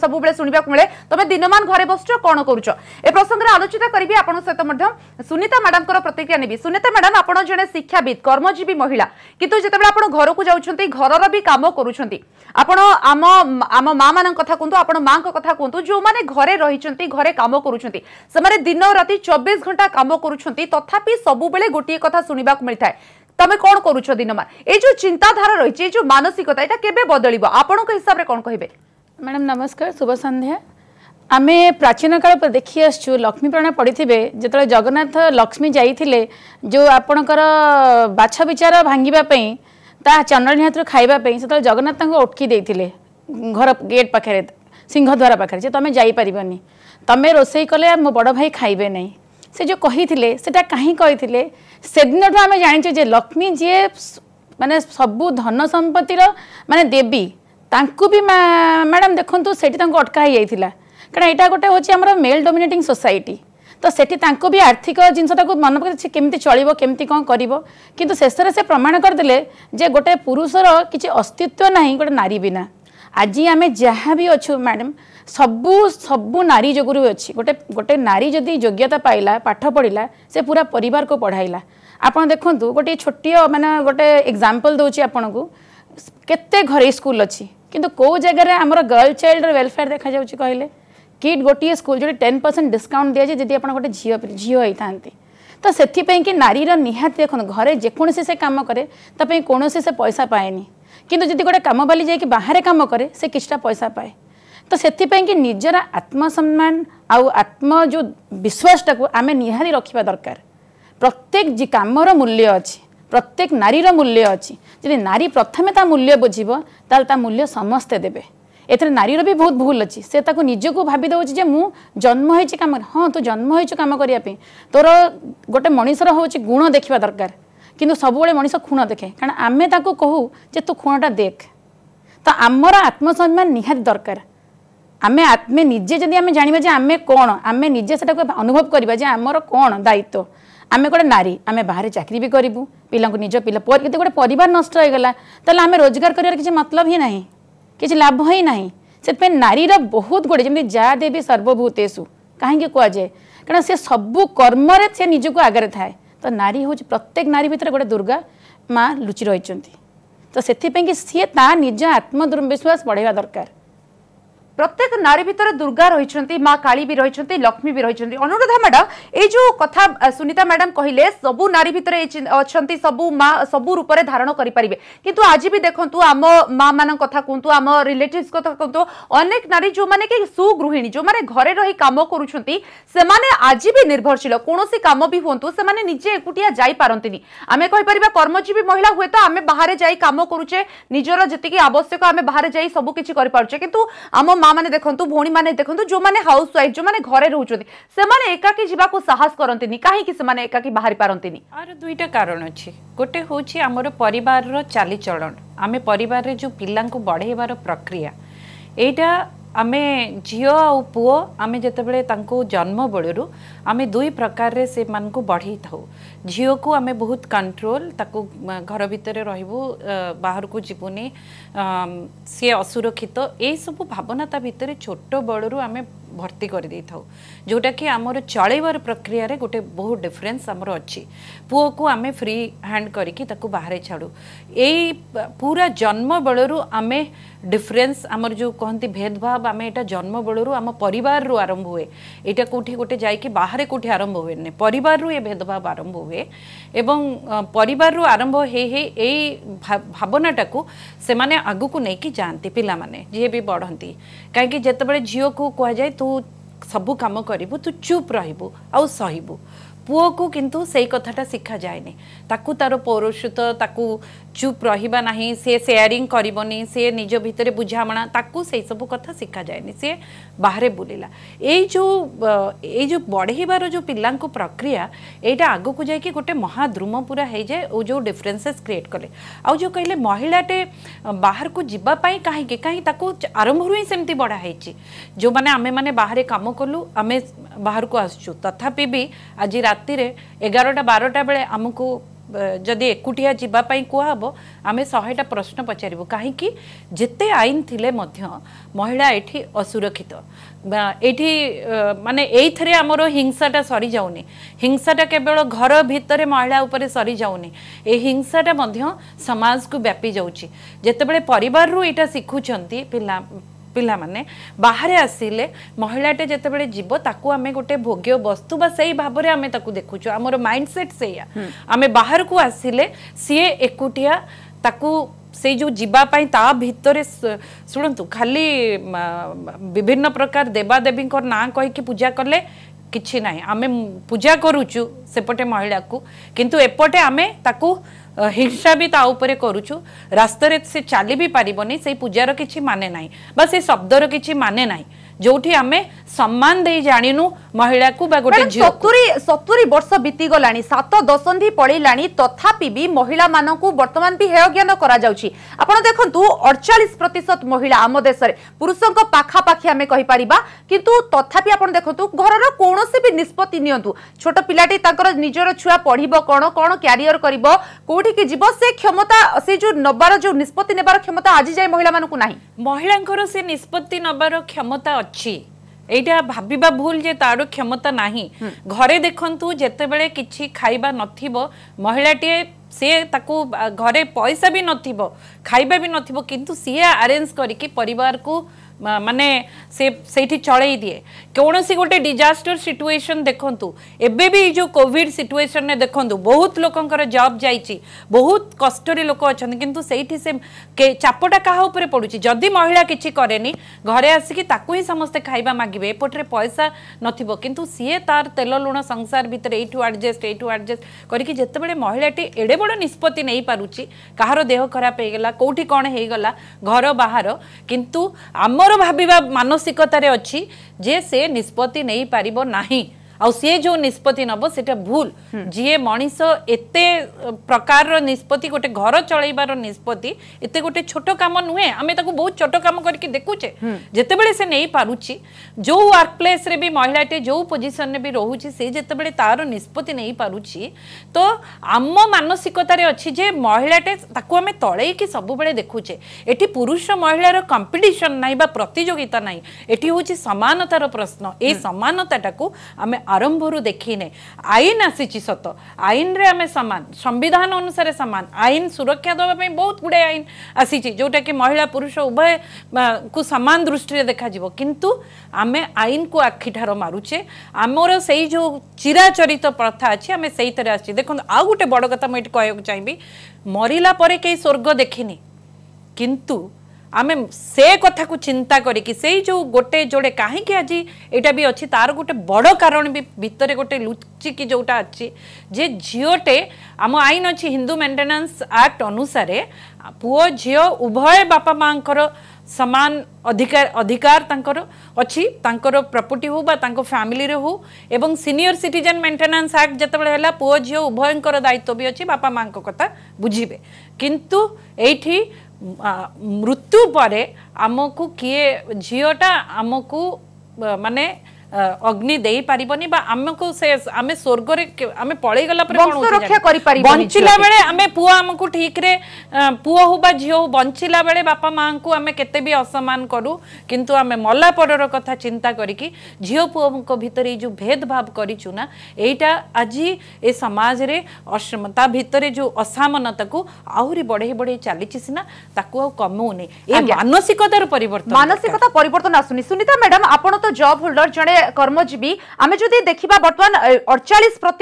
ସବୁବେଳେ ଶୁଣିବାକୁ ମିଳେ ତମେ ଦିନମାନ ଘରେ ବସୁଛ କ'ଣ କରୁଛ ଏ ପ୍ରସଙ୍ଗରେ ଆଲୋଚନା କରିବି ଆପଣଙ୍କ ସହିତ ମଧ୍ୟ ସୁନିତା ମ୍ୟାଡାମଙ୍କର ପ୍ରତିକ୍ରିୟା ନେବି ସୁନିତା ମ୍ୟାଡାମ ଆପଣ ଜଣେ ଶିକ୍ଷାବିତ କର୍ମଜୀବୀ ମହିଳା କିନ୍ତୁ ଯେତେବେଳେ ଆପଣ ଘରକୁ ଯାଉଛନ୍ତି ଘରର ବି କାମ କରୁଛନ୍ତି ଆପଣ ଆମ ଆମ ମା ମାନଙ୍କ କଥା କୁହନ୍ତୁ ଆପଣ ମାଙ୍କ କଥା କୁହନ୍ତୁ ଯେଉଁମାନେ घरे रही घरे कम कर दिन रात चौबीस घंटा कम कर सब गोटे कथा शुणा मिलता है तमें कौन कर चिंताधारा रही मानसिकता यहाँ के बदल आपण हिसाब से कौन कह मैडम नमस्कार शुभ सन्ध्या आम प्राचीन काल पर देखी आसचु लक्ष्मीप्राण पढ़ी जो जगन्नाथ लक्ष्मी जाइए जो आपणकर बाछविचार भांगापी ता चंद्र निहात खाईप से जगन्नाथ अटकी घर गेट पाखे ସିଂହଦ୍ୱାର ପାଖରେ ଯେ ତୁମେ ଯାଇପାରିବନି ତୁମେ ରୋଷେଇ କଲେ ମୋ ବଡ଼ ଭାଇ ଖାଇବେ ନାହିଁ ସେ ଯେଉଁ କହିଥିଲେ ସେଟା କାହିଁ କହିଥିଲେ ସେଦିନଠୁ ଆମେ ଜାଣିଛୁ ଯେ ଲକ୍ଷ୍ମୀ ଯିଏ ମାନେ ସବୁ ଧନ ସମ୍ପତ୍ତିର ମାନେ ଦେବୀ ତାଙ୍କୁ ବି ମ୍ୟାଡ଼ାମ୍ ଦେଖନ୍ତୁ ସେଠି ତାଙ୍କୁ ଅଟକା ହେଇଯାଇଥିଲା କାରଣ ଏଇଟା ଗୋଟେ ହେଉଛି ଆମର ମେଲ୍ ଡୋମିନେଟିଂ ସୋସାଇଟି ତ ସେଠି ତାଙ୍କୁ ବି ଆର୍ଥିକ ଜିନିଷଟାକୁ ମନେ ପକାଇ ସେ କେମିତି ଚଳିବ କେମିତି କ'ଣ କରିବ କିନ୍ତୁ ଶେଷରେ ସେ ପ୍ରମାଣ କରିଦେଲେ ଯେ ଗୋଟେ ପୁରୁଷର କିଛି ଅସ୍ତିତ୍ୱ ନାହିଁ ଗୋଟେ ନାରୀ ବିନା আজি আমি ଯାହା ବି ଅଛୁ ମ୍ୟାଡ଼ାମ୍ ସବୁ ସବୁ ନାରୀ ଯୋଗୁରୁ ଅଛି ଗୋଟେ ଗୋଟେ ନାରୀ ଯଦି ଯୋଗ୍ୟତା ପାଇଲା ପାଠ ପଢ଼ିଲା ସେ ପୁରା ପରିବାରକୁ ପଢ଼ାଇଲା ଆପଣ ଦେଖନ୍ତୁ ଗୋଟିଏ ଛୋଟିଆ ମାନେ ଗୋଟେ ଏକ୍ଜାମ୍ପଲ୍ ଦେଉଛି ଆପଣଙ୍କୁ କେତେ ଘରୋଇ ସ୍କୁଲ ଅଛି କିନ୍ତୁ କେଉଁ ଜାଗାରେ ଆମର ଗର୍ଲ ଚାଇଲ୍ଡର ୱେଲଫେୟାର ଦେଖାଯାଉଛି କହିଲେ କିଟ୍ ଗୋଟିଏ ସ୍କୁଲ ଯେଉଁଠି ଟେନ୍ ପରସେଣ୍ଟ ଡିସ୍କାଉଣ୍ଟ ଦିଆଯାଏ ଯଦି ଆପଣ ଗୋଟେ ଝିଅ ଝିଅ ହେଇଥାନ୍ତି ତ ସେଥିପାଇଁକି ନାରୀର ନିହାତି ଦେଖନ୍ତୁ ଘରେ ଯେକୌଣସି ସେ କାମ କରେ ତା ପାଇଁ କୌଣସି ସେ ପଇସା ପାଏନି କିନ୍ତୁ ଯଦି ଗୋଟେ କାମବାଲି ଯାଇକି ବାହାରେ କାମ କରେ ସେ କିଛିଟା ପଇସା ପାଏ ତ ସେଥିପାଇଁକି ନିଜର ଆତ୍ମସମ୍ମାନ ଆଉ ଆତ୍ମ ଯେଉଁ ବିଶ୍ୱାସଟାକୁ ଆମେ ନିହାତି ରଖିବା ଦରକାର ପ୍ରତ୍ୟେକ ଯେ କାମର ମୂଲ୍ୟ ଅଛି ପ୍ରତ୍ୟେକ ନାରୀର ମୂଲ୍ୟ ଅଛି ଯଦି ନାରୀ ପ୍ରଥମେ ତା ମୂଲ୍ୟ ବୁଝିବ ତାହେଲେ ତା ମୂଲ୍ୟ ସମସ୍ତେ ଦେବେ ଏଥିରେ ନାରୀର ବି ବହୁତ ଭୁଲ ଅଛି ସେ ତାକୁ ନିଜକୁ ଭାବି ଦେଉଛି ଯେ ମୁଁ ଜନ୍ମ ହେଇଛି କାମ ହଁ ତୁ ଜନ୍ମ ହେଇଛୁ କାମ କରିବା ପାଇଁ ତୋର ଗୋଟେ ମଣିଷର ହେଉଛି ଗୁଣ ଦେଖିବା ଦରକାର कि सब मनिष खूण देखे कारण आम कहू जो तू खूणटा देख तो आमर आत्मसम्मान निहाती दरकार आम आत्मे निजे जदि जानवाजे आम कौन आम निजे से अनुभव करवामर कौन दायित्व आम गोटे नारी आम बाहर चाकरी भी करूँ पिला निज पा यदि गोटे पर नष्ट आम रोजगार कर मतलब ही ना कि लाभ ही ना से नारी बहुत गुड़े जमी जा देवी सर्वभूतेशु कहीं कहुए कारण सब कर्म से निजक आगे थाए ତ ନାରୀ ହେଉଛି ପ୍ରତ୍ୟେକ ନାରୀ ଭିତରେ ଗୋଟେ ଦୁର୍ଗା ମା ଲୁଚି ରହିଛନ୍ତି ତ ସେଥିପାଇଁକି ସିଏ ତା ନିଜ ଆତ୍ମ ଦୁର୍ବିଶ୍ୱାସ ବଢ଼ାଇବା ଦରକାର প্রত্যেক নারী ভিতরে দুর্গা রয়েছেন মা কালী বি রয়েছেন লক্ষ্মী বি রয়েছেন অনুরোধা ম্যাডাম এই যে কথা সুনিতা ম্যাডাম কহিলে সবু নারী ভিতরে অনেক সবু মা সবু রূপরে ধারণ করে পারিবে কিন্তু আজ বি দেখুন আম মা মান কথা কুহতু আম রিলেটিভস কথা কুহতু অনেক নারী যে কি সুগৃহিণী যে ঘরে রই কাম করছেন সে আজ বি নির্ভরশীল কোণী কাম বি হুঁতু সে নিজে একুটিয়া যাই যাইপারতিনি আমি কইপারিবা কর্মজীবী মহিলা হুয়েত আমি বাহারে যাই কাম করুছে নিজের যেত আবশ্যক আমি বাহারে যাই সবু কিছু করে পারুছে কিন্তু আম মা মানে দেখন্তু ভৌণী মানে দেখন্তু যোমানে হাউসওয়াইফ যোমানে ঘরে রহুচন্তি সেমানে একাকি যাওয়াকু সাহস করন্তিনি কাহিকি সেমানে একাকি বাহারি পারন্তিনি আর দুইটা কারণ আছে গোটে হচ্ছে আমার পরিবারর চালিচলন আমি পরিবারের যে পিলাঙ্কু বড়াইবার প্রক্রিয়া এইটা ଆମେ ଝିଅ ଆଉ ପୁଅ ଆମେ ଯେତେବେଳେ ତାଙ୍କୁ ଜନ୍ମ ବେଳରୁ ଆମେ ଦୁଇ ପ୍ରକାରରେ ସେମାନଙ୍କୁ ବଢ଼େଇଥାଉ ଝିଅକୁ ଆମେ ବହୁତ କଣ୍ଟ୍ରୋଲ ତାକୁ ଘର ଭିତରେ ରହିବୁ ବାହାରକୁ ଯିବୁନି ସିଏ ଅସୁରକ୍ଷିତ ଏଇସବୁ ଭାବନା ତା ଭିତରେ ଛୋଟ ବେଳରୁ ଆମେ ভর্তি କରିଦେଇଥାଉ ଯେଉଁଟାକି ଆମର ଚଳେଇବାର ପ୍ରକ୍ରିୟାରେ ଗୋଟେ ବହୁତ ଡିଫରେନ୍ସ ଆମର ଅଛି ପୁଅକୁ ଆମେ ଫ୍ରି ହ୍ୟାଣ୍ଡ କରିକି ତାକୁ ବାହାରେ ଛାଡ଼ୁ ଏଇ ପୁରା ଜନ୍ମ ବେଳରୁ ଆମେ ଡିଫରେନ୍ସ ଆମର ଯେଉଁ କହନ୍ତି ଭେଦଭାବ ଆମେ ଏଇଟା ଜନ୍ମ ବେଳରୁ ଆମ ପରିବାରରୁ ଆରମ୍ଭ ହୁଏ ଏଇଟା କେଉଁଠି ଗୋଟେ ଯାଇକି ବାହାରେ କେଉଁଠି ଆରମ୍ଭ ହୁଏନି ପରିବାରରୁ ଏ ଭେଦଭାବ ଆରମ୍ଭ ହୁଏ ଏବଂ ପରିବାରରୁ ଆରମ୍ଭ ହେଇ ହେଇ ଏଇ ଭାବନାଟାକୁ ସେମାନେ ଆଗକୁ ନେଇକି ଯାଆନ୍ତି ପିଲାମାନେ ଯିଏ ବି ବଢ଼ନ୍ତି କାହିଁକି ଯେତେବେଳେ ଝିଅକୁ କୁହାଯାଏ ତୁ ସବୁ କାମ କରିବୁ ତୁ ଚୁପ୍ ରହିବୁ ଆଉ ସହିବୁ पुओ को किंतु से कथा शिखा जाए तार पौरषित चुप रहा ना सी सेयारिंग करनी सी निज भितर बुझामणा से सब कथ शिखा जाए सी बाहर बुलला जो बढ़ेबार जो पिला प्रक्रिया यहाँ आग को जाए गोटे महाद्रुम पूरा हो जाए और जो डिफरेन्सेस क्रिएट कले आज जो कहले महिलाटे बाहर को जीपाई कहीं कहीं आरंभ ही सेमती बढ़ाई जो मैंने आम मैंने बाहर कम कलु आम बाहर को आसपि भी आज ରାତିରେ ଏଗାରଟା ବାରଟା ବେଳେ ଆମକୁ ଯଦି ଏକୁଟିଆ ଯିବା ପାଇଁ କୁହାହେବ ଆମେ ଶହେଟା ପ୍ରଶ୍ନ ପଚାରିବୁ କାହିଁକି ଯେତେ ଆଇନ ଥିଲେ ମଧ୍ୟ ମହିଳା ଏଠି ଅସୁରକ୍ଷିତ ଏଇଠି ମାନେ ଏଇଥିରେ ଆମର ହିଂସାଟା ସରିଯାଉନି ହିଂସାଟା କେବଳ ଘର ଭିତରେ ମହିଳା ଉପରେ ସରିଯାଉନି ଏଇ ହିଂସାଟା ମଧ୍ୟ ସମାଜକୁ ବ୍ୟାପି ଯାଉଛି ଯେତେବେଳେ ପରିବାରରୁ ଏଇଟା ଶିଖୁଛନ୍ତି ପିଲା ପିଲାମାନେ ବାହାରେ ଆସିଲେ ମହିଳାଟେ ଯେତେବେଳେ ଯିବ ତାକୁ ଆମେ ଗୋଟେ ଭୋଗ୍ୟ ବସ୍ତୁ ବା ସେଇ ଭାବରେ ଆମେ ତାକୁ ଦେଖୁଛୁ ଆମର ମାଇଣ୍ଡ ସେଟ୍ ସେଇଆ ଆମେ ବାହାରକୁ ଆସିଲେ ସିଏ ଏକୁଟିଆ ତାକୁ ସେଇ ଯେଉଁ ଯିବା ପାଇଁ ତା ଭିତରେ ଶୁଣନ୍ତୁ ଖାଲି ବିଭିନ୍ନ ପ୍ରକାର ଦେବାଦେବୀଙ୍କ ନାଁ କହିକି ପୂଜା କଲେ କିଛି ନାହିଁ ଆମେ ପୂଜା କରୁଛୁ ସେପଟେ ମହିଳାକୁ କିନ୍ତୁ ଏପଟେ ଆମେ ତାକୁ ହିଂସା ବି ତା ଉପରେ କରୁଛୁ ରାସ୍ତାରେ ସେ ଚାଲି ବି ପାରିବନି ସେଇ ପୂଜାର କିଛି ମାନେ ନାହିଁ ବା ସେ ଶବ୍ଦର କିଛି ମାନେ ନାହିଁ ଯୋଉଠି ଆମେ ସମ୍ମାନ ଦେଇ ଜାଣିନୁ ମହିଳାକୁ ବା ଗୋଟେ ସତୁରି ସତୁରି ବର୍ଷ ବିତିଗଲାଣି ସାତ ଦଶନ୍ଧି ପଳେଇଲାଣି ତଥାପି ବି ମହିଳାମାନଙ୍କୁ ବର୍ତ୍ତମାନ ବି ହେୟଜ୍ଞାନ କରାଯାଉଛି ଆପଣ ଦେଖନ୍ତୁ ଅଡ଼ଚାଳିଶ ପ୍ରତିଶତ ମହିଳା ଆମ ଦେଶରେ ପୁରୁଷଙ୍କ ପାଖାପାଖି ଆମେ କହିପାରିବା କିନ୍ତୁ ତଥାପି ଆପଣ ଦେଖନ୍ତୁ ଘରର କୌଣସି ବି ନିଷ୍ପତ୍ତି ନିଅନ୍ତୁ ଛୋଟ ପିଲାଟି ତାଙ୍କର ନିଜର ଛୁଆ ପଢ଼ିବ କ'ଣ କ'ଣ କ୍ୟାରିୟର କରିବ କୋଉଠିକି ଯିବ ସେ କ୍ଷମତା ସେ ଯୋଉ ନେବାର ଯୋଉ ନିଷ୍ପତ୍ତି ନେବାର କ୍ଷମତା ଆଜି ଯାଏ ମହିଳାମାନଙ୍କୁ ନାହିଁ ମହିଳାଙ୍କର ସେ ନିଷ୍ପତ୍ତି ନେବାର କ୍ଷମତା ଅଛି ଅଛି ଏଇଟା ଭାବିବା ଭୁଲ ଯେ ତାର କ୍ଷମତା ନାହିଁ ଘରେ ଦେଖନ୍ତୁ ଯେତେବେଳେ କିଛି ଖାଇବା ନଥିବ ମହିଳାଟିଏ ସିଏ ତାକୁ ଘରେ ପଇସା ବି ନଥିବ ଖାଇବା ବି ନଥିବ କିନ୍ତୁ ସିଏ ଆରେଞ୍ଜ କରିକି ପରିବାରକୁ ମାନେ ସେ ସେଇଠି ଚଳେଇ ଦିଏ କୌଣସି ଗୋଟେ ଡିଜାଷ୍ଟର ସିଚୁଏସନ୍ ଦେଖନ୍ତୁ ଏବେ ବି ଏଇ ଯେଉଁ କୋଭିଡ଼ ସିଚୁଏସନ୍ରେ ଦେଖନ୍ତୁ ବହୁତ ଲୋକଙ୍କର ଜବ୍ ଯାଇଛି ବହୁତ କଷ୍ଟରେ ଲୋକ ଅଛନ୍ତି କିନ୍ତୁ ସେଇଠି ସେ ଚାପଟା କାହା ଉପରେ ପଡ଼ୁଛି ଯଦି ମହିଳା କିଛି କରେନି ଘରେ ଆସିକି ତାକୁ ହିଁ ସମସ୍ତେ ଖାଇବା ମାଗିବେ ଏପଟରେ ପଇସା ନଥିବ କିନ୍ତୁ ସିଏ ତାର ତେଲ ଲୁଣ ସଂସାର ଭିତରେ ଏଇଠୁ ଆଡ଼ଜଷ୍ଟ ଏଇଠୁ ଆଡ଼ଜଷ୍ଟ କରିକି ଯେତେବେଳେ ମହିଳାଟି ଏଡ଼େ ବଡ଼ ନିଷ୍ପତ୍ତି ନେଇପାରୁଛି କାହାର ଦେହ ଖରାପ ହେଇଗଲା କେଉଁଠି କ'ଣ ହେଇଗଲା ଘର ବାହାର କିନ୍ତୁ ଆମ ମୋର ଭାବିବା ମାନସିକତାରେ ଅଛି ଯେ ସେ ନିଷ୍ପତ୍ତି ନେଇପାରିବ ନାହିଁ आए जो निष्पत्ति नब से भूल जी मनीष एत प्रकार निष्पत्ति गोटे घर चलबार निष्पत्ति एत गोटे छोट कम नुहे आम बहुत छोट कम करके देखुचे जितेबले से नहीं पारुची जो वर्क प्लेस रे भी महिलाटे जो पोजिशन रे भी रोचे से जितेबले तार निष्पत्ति नहीं पारुची तो आम मानसिकतार अच्छी जे महिलाटे ताकू आम तलैकी सबुबले देखुचे এটি পুরুষ মহিলার কম্পিটিশন নাই বা প্রতিযোগিতা নাই এটি হচ্ছে সমানতার প্রশ্ন এই সমানতাটাকে আমি ଆରମ୍ଭରୁ ଦେଖିନେ ଆଇନ ଆସିଛି ସତ ଆଇନରେ ଆମେ ସମାନ ସମ୍ବିଧାନ ଅନୁସାରେ ସମାନ ଆଇନ ସୁରକ୍ଷା ଦେବା ପାଇଁ ବହୁତ ଗୁଡ଼ାଏ ଆଇନ ଆସିଛି ଯେଉଁଟାକି ମହିଳା ପୁରୁଷ ଉଭୟକୁ ସମାନ ଦୃଷ୍ଟିରେ ଦେଖାଯିବ କିନ୍ତୁ ଆମେ ଆଇନକୁ ଆଖିଠାର ମାରୁଛେ ଆମର ସେଇ ଯେଉଁ ଚିରାଚରିତ ପ୍ରଥା ଅଛି ଆମେ ସେଇଥିରେ ଆସିଛେ ଦେଖନ୍ତୁ ଆଉ ଗୋଟେ ବଡ଼ କଥା ମୁଁ ଏଠି କହିବାକୁ ଚାହିଁବି ମରିଲା ପରେ କେହି ସ୍ୱର୍ଗ ଦେଖିନି କିନ୍ତୁ ଆମେ ସେ କଥାକୁ ଚିନ୍ତା କରିକି ସେଇ ଯେଉଁ ଗୋଟେ ଯୋଡ଼େ କାହିଁକି ଆଜି ଏଇଟା ବି ଅଛି ତାର ଗୋଟେ ବଡ଼ କାରଣ ବି ଭିତରେ ଗୋଟେ ଲୁଚିକି ଯେଉଁଟା ଅଛି ଯେ ଝିଅଟେ ଆମ ଆଇନ ଅଛି ହିନ୍ଦୁ ମେଣ୍ଟେନାନ୍ସ ଆକ୍ଟ ଅନୁସାରେ ପୁଅ ଝିଅ ଉଭୟ ବାପା ମାଆଙ୍କର ସମାନ ଅଧିକାର ଅଧିକାର ତାଙ୍କର ଅଛି ତାଙ୍କର ପ୍ରପର୍ଟି ହେଉ ବା ତାଙ୍କ ଫ୍ୟାମିଲିରେ ହେଉ ଏବଂ ସିନିୟର ସିଟିଜେନ୍ ମେଣ୍ଟେନାନ୍ସ ଆକ୍ଟ ଯେତେବେଳେ ହେଲା ପୁଅ ଝିଅ ଉଭୟଙ୍କର ଦାୟିତ୍ୱ ବି ଅଛି ବାପା ମାଆଙ୍କ କଥା ବୁଝିବେ କିନ୍ତୁ ଏଇଠି ମୃତ୍ୟୁ ପରେ ଆମକୁ କିଏ ଝିଅଟା ଆମକୁ ମାନେ ଅଗ୍ନି ଦେଇପାରିବନି ବା ଆମକୁ ସେ ଆମେ ସ୍ୱର୍ଗରେ ଆମେ ପଳେଇଗଲା ପରେ ରକ୍ଷା କରିପାରିବା ବଞ୍ଚିଲା ବେଳେ ଆମେ ପୁଅ ଆମକୁ ଠିକରେ ପୁଅ ହଉ ବା ଝିଅ ହଉ ବଞ୍ଚିଲା ବେଳେ ବାପା ମାଆଙ୍କୁ ଆମେ କେତେ ବି ଅସମ୍ମାନ କରୁ କିନ୍ତୁ ଆମେ ମଲା ପରର କଥା ଚିନ୍ତା କରିକି ଝିଅ ପୁଅଙ୍କ ଭିତରେ ଏଇ ଯେଉଁ ଭେଦଭାବ କରିଛୁ ନା ଏଇଟା ଆଜି ଏ ସମାଜରେ ତା ଭିତରେ ଯେଉଁ ଅସାମନତାକୁ ଆହୁରି ବଢ଼େଇ ବଢ଼େଇ ଚାଲିଛି ସିନା ତାକୁ ଆଉ କମଉନି ଏ ମାନସିକତାର ପରିବର୍ତ୍ତନ ମାନସିକତା ପରିବର୍ତ୍ତନ ଆସୁନି ସୁନିତା ମ୍ୟାଡାମ ଆପଣ ତ ଜବ୍ ହୋଲ୍ଡର ଜଣେ কর্মজীবী আমি যদি দেখা বর্তমান অড়চাশ প্রত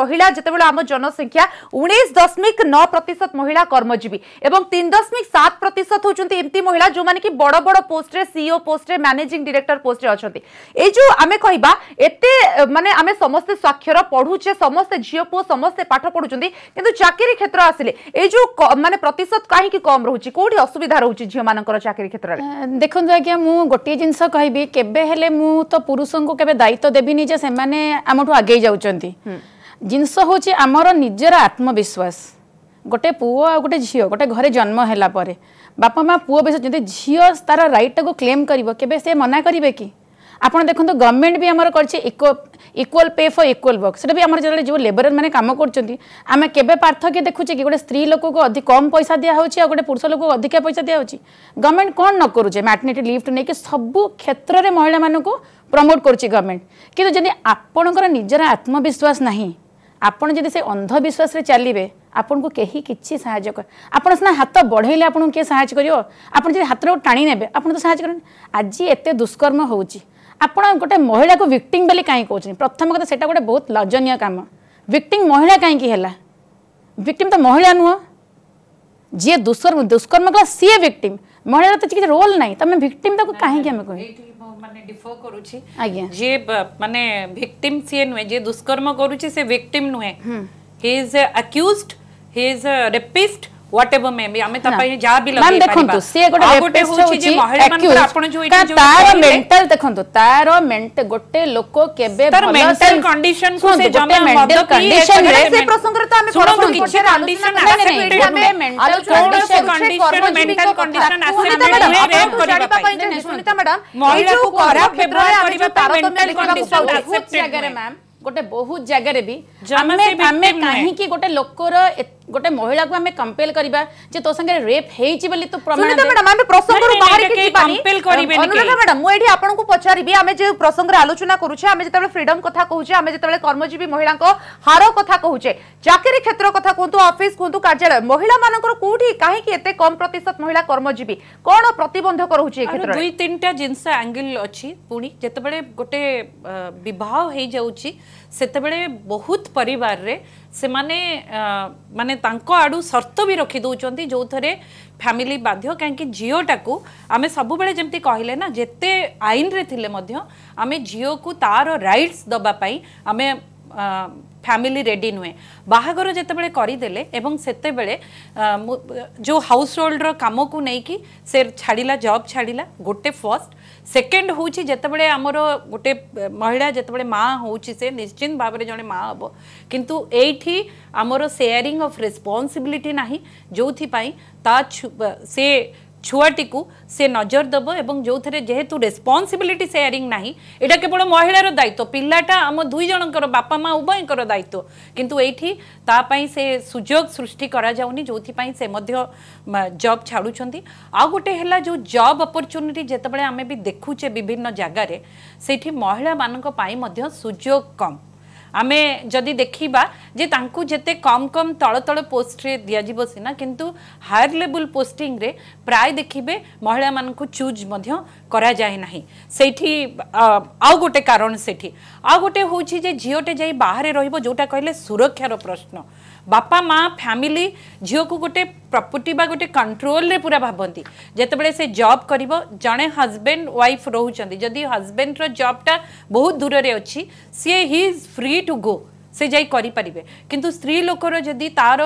মহিলা যেতবে আমার জনসংখ্যা উনিশ দশমিক ন প্রত মহিলা কর্মজীবী এবং তিন দশমিক সাত প্রত হচ্ছেন এমতি মহিলা যে কি বড় বড় পোস্টে সিও পোস্টে ম্যানেজিং ডিরেক্টর পোস্টে অনেক এই যে আমি কহবা এতে মানে আমি সমস্তে স্বাক্ষর পড়ুছে সমস্তে ঝিও পুয়া সমস্তে পাঠ পড়ুছেন কিন্তু চাকরি ক্ষেত্র আসলে এই যে মানে প্রত কী কম রয়েছে কোটি অসুবিধা রয়েছে ঝিও মানুষ চাকরি ক্ষেত্রে দেখুন আজ্ঞা মু গোটিয়ে জিনিস কহবি কেবে হলে মু তো পুরুষ ଜିନିଷକୁ କେବେ ଦାୟିତ୍ୱ ଦେବିନି ଯେ ସେମାନେ ଆମଠୁ ଆଗେଇ ଯାଉଛନ୍ତି ଜିନିଷ ହେଉଛି ଆମର ନିଜର ଆତ୍ମବିଶ୍ୱାସ ଗୋଟେ ପୁଅ ଆଉ ଗୋଟେ ଝିଅ ଗୋଟେ ଘରେ ଜନ୍ମ ହେଲା ପରେ ବାପା ମା ପୁଅ ବିଷୟ ଯଦି ଝିଅ ତାର ରାଇଟ୍ଟାକୁ କ୍ଲେମ୍ କରିବ କେବେ ସେ ମନା କରିବେ କି আপনার দেখুন গভর্নমেন্ট বি আমার করছে equal pay for equal work সেটা বি আমার যেটা যে লেবরর মানে কাম করছেন আমি কেবে পার্থক্য দেখুছে কি গোটে স্ত্রী লোককে অধিক কম পয়সা দিয়া হচ্ছে আর গোটে পুরুষ লোককে অধিকা পয়সা দিয়া হচ্ছে গভর্নমেন্ট কোণ ন করুছে ম্যাটর্নিটি লিফ্ট নেই সবু ক্ষেত্রে মহিলা মানুষ প্রমোট করছে গভর্নমেন্ট কিন্তু যদি আপনার নিজের আত্মবিশ্বাস না আপন যদি সে অন্ধবিশ্বাসে চালবে আপনার কেহি কিছু সাহায্য করে আপনার সিনা হাত বড়াইলে আপনার কে সাহায্য করব আপনার যদি হাতটা টাণি নেবে আপনার তো সাহায্য করেন আজ এত দুষ্কর্ম হচ্ছে ଆପଣ ଗୋଟେ ମହିଳାକୁ ଭିକ୍ଟିମ୍ ବୋଲି କାହିଁକି କହୁଛନ୍ତି ପ୍ରଥମ କଥା ସେଇଟା ଗୋଟେ ବହୁତ ଲଜନୀୟ କାମ ଭିକ୍ଟିମ୍ ମହିଳା କାହିଁକି ହେଲା ଭିକ୍ଟିମ୍ ତ ମହିଳା ନୁହଁ ଯିଏ ଦୁଷ୍କର୍ମ ଦୁଷ୍କର୍ମ କଲା ସିଏ ଭିକ୍ଟିମ୍ ମହିଳାର ତ କିଛି ରୋଲ୍ ନାହିଁ ତମେ ଭିକ୍ଟିମ୍ ତାକୁ କାହିଁକି ଆମେ କହିବୁ ମାନେ ଡିଫର୍ କରୁଛି ଆଜ୍ଞା ଯିଏ ମାନେ ଭିକ୍ଟିମ୍ ସିଏ ନୁହେଁ ଯିଏ ଦୁଷ୍କର୍ମ କରୁଛି ସେ ଭିକ୍ଟିମ୍ ନୁହେଁ he is accused he is rapist whatever may be ଆମେ ତା ପାଇଁ ଯାହା ବି ଲଗେଇ ପାରିବା ଦେଖନ୍ତୁ ସିଏ ଗୋଟେ ଗୋଟେ ହଉଛି ଯେ ମହିଳାମାନଙ୍କର ଆପଣ ଯୋଉ ଏଇଟା ଯୋଉ ତାର ମେଣ୍ଟାଲ ଦେଖନ୍ତୁ ତାର ଗୋଟେ ଲୋକ କେବେ ତାର ମେଣ୍ଟାଲ କଣ୍ଡିସନ କୁ ସେ ଜମା ମେଣ୍ଟାଲ କଣ୍ଡିସନ ରେ ସେ ପ୍ରସଙ୍ଗରେ ତ ଆମେ ଶୁଣନ୍ତୁ କିଛି କଣ୍ଡିସନ ଆସେପ୍ଟେଡ ଆମେ ମେଣ୍ଟାଲ କୌଣସି କଣ୍ଡିସନ ମେଣ୍ଟାଲ କଣ୍ଡିସନ ଆସେପ୍ଟେଡ ହୁଏ ରେପ୍ କରିବା ପାଇଁ ସୁନିତା ମ୍ୟାଡାମ ମହିଳାକୁ ଖରାପ ବ୍ୟବହାର କରିବା ପାଇଁ ମେଣ୍ଟାଲ କଣ୍ଡିସନ ଆସେପ୍ଟେଡ ଜାଗାରେ ମ୍ୟାମ ଗୋଟେ ବହୁତ ଜାଗାରେ ବି ଆମେ ଆମେ କାହିଁକି ଗୋଟେ ଲୋକର ଗୋଟେ ମହିଳାକୁ ଆମେ କମ୍ପେଲ୍ କରିବା ଯେ ତୋ ସାଙ୍ଗରେ ରେପ୍ ହେଇଛି ବୋଲି ତ ପ୍ରମାଣ ମ୍ୟାଡାମ୍ ଆମେ ପ୍ରସଙ୍ଗରୁ ବାହାରିକି ଯିବାନି ଅନୁରାଧା ମ୍ୟାଡାମ୍ ମୁଁ ଏଠି ଆପଣଙ୍କୁ ପଚାରିବି ଆମେ ଯେଉଁ ପ୍ରସଙ୍ଗରେ ଆଲୋଚନା କରୁଛେ ଆମେ ଯେତେବେଳେ ଫ୍ରିଡମ୍ କଥା କହୁଛେ ଆମେ ଯେତେବେଳେ କର୍ମଜୀବୀ ମହିଳାଙ୍କ ହାର କଥା କହୁଛେ ଚାକିରି କ୍ଷେତ୍ର କଥା କୁହନ୍ତୁ ଅଫିସ୍ କୁହନ୍ତୁ କାର୍ଯ୍ୟାଳୟ ମହିଳାମାନଙ୍କର କୋଉଠି କାହିଁକି ଏତେ କମ୍ ପ୍ରତିଶତ ମହିଳା କର୍ମଜୀବୀ କ'ଣ ପ୍ରତିବନ୍ଧକ ରହୁଛି ଏ କ୍ଷେତ୍ରରେ ଦୁଇ ତିନିଟା ଜିନିଷ ଆଙ୍ଗେଲ ଅଛି ପୁଣି ଯେତେବେଳେ ଗୋଟେ ବିବାହ ହେଇଯାଉଛି ସେତେବେଳେ ବହୁତ ପରିବାରରେ ସେମାନେ ମାନେ ତାଙ୍କ ଆଡ଼ୁ ସର୍ତ୍ତ ବି ରଖିଦେଉଛନ୍ତି ଯେଉଁଥିରେ ଫ୍ୟାମିଲି ବାଧ୍ୟ କାହିଁକି ଝିଅଟାକୁ ଆମେ ସବୁବେଳେ ଯେମିତି କହିଲେ ନା ଯେତେ ଆଇନରେ ଥିଲେ ମଧ୍ୟ ଆମେ ଝିଅକୁ ତା'ର ରାଇଟ୍ସ ଦେବା ପାଇଁ ଆମେ ଫ୍ୟାମିଲି ରେଡ଼ି ନୁହେଁ ବାହାଘର ଯେତେବେଳେ କରିଦେଲେ ଏବଂ ସେତେବେଳେ ଯେଉଁ ହାଉସ୍ ହୋଲ୍ଡର କାମକୁ ନେଇକି ସେ ଛାଡ଼ିଲା ଜବ୍ ଛାଡ଼ିଲା ଗୋଟେ ଫର୍ଷ୍ଟ ସେକେଣ୍ଡ ହେଉଛି ଯେତେବେଳେ ଆମର ଗୋଟେ ମହିଳା ଯେତେବେଳେ ମା ହେଉଛି ସେ ନିଶ୍ଚିନ୍ତ ଭାବରେ ଜଣେ ମା ହେବ କିନ୍ତୁ ଏଇଠି ଆମର ସେୟାରିଂ ଅଫ୍ ରେସ୍ପନ୍ସିବିଲିଟି ନାହିଁ ଯେଉଁଥିପାଇଁ ତା ସେ ଛୁଆଟିକୁ ସେ ନଜର ଦେବ ଏବଂ ଯେଉଁଥିରେ ଯେହେତୁ ରେସ୍ପନ୍ସିବିଲିଟି ସେୟାରିଂ ନାହିଁ ଏଇଟା କେବଳ ମହିଳାର ଦାୟିତ୍ୱ ପିଲାଟା ଆମ ଦୁଇ ଜଣଙ୍କର ବାପା ମା ଉଭୟଙ୍କର ଦାୟିତ୍ୱ କିନ୍ତୁ ଏଇଠି ତା ପାଇଁ ସେ ସୁଯୋଗ ସୃଷ୍ଟି କରାଯାଉନି ଯେଉଁଥିପାଇଁ ସେ ମଧ୍ୟ ଜବ୍ ଛାଡ଼ୁଛନ୍ତି ଆଉ ଗୋଟେ ହେଲା ଯେଉଁ ଜବ୍ ଅପରଚ୍ୟୁନିଟି ଯେତେବେଳେ ଆମେ ବି ଦେଖୁଛେ ବିଭିନ୍ନ ଜାଗାରେ ସେଇଠି ମହିଳାମାନଙ୍କ ପାଇଁ ମଧ୍ୟ ସୁଯୋଗ କମ୍ ଆମେ ଯଦି ଦେଖିବା ଯେ ତାଙ୍କୁ ଯେତେ କମ୍ କମ୍ ତଳ ତଳ ପୋଷ୍ଟରେ ଦିଆଯିବ ସିନା କିନ୍ତୁ ହାୟର ଲେବୁଲ୍ ପୋଷ୍ଟିଂରେ ପ୍ରାୟ ଦେଖିବେ ମହିଳାମାନଙ୍କୁ ଚୁଜ୍ ମଧ୍ୟ କରାଯାଏ ନାହିଁ ସେଇଠି ଆଉ ଗୋଟେ କାରଣ ସେଠି ଆଉ ଗୋଟେ ହେଉଛି ଯେ ଝିଅଟେ ଯାଇ ବାହାରେ ରହିବ ଯେଉଁଟା କହିଲେ ସୁରକ୍ଷାର ପ୍ରଶ୍ନ बापा माँ फैमिली झी को गोटे प्रपर्टी गोटे कंट्रोल रे पूरा भावती जितेबाद से जॉब कर जड़े हजबैंड वाइफ रोच हजबैंड रजबा बहुत दूर से अच्छी सी ही फ्री टू गो से যাই করি পারিবে কিন্তু স্ত্রী লোকর যদি তার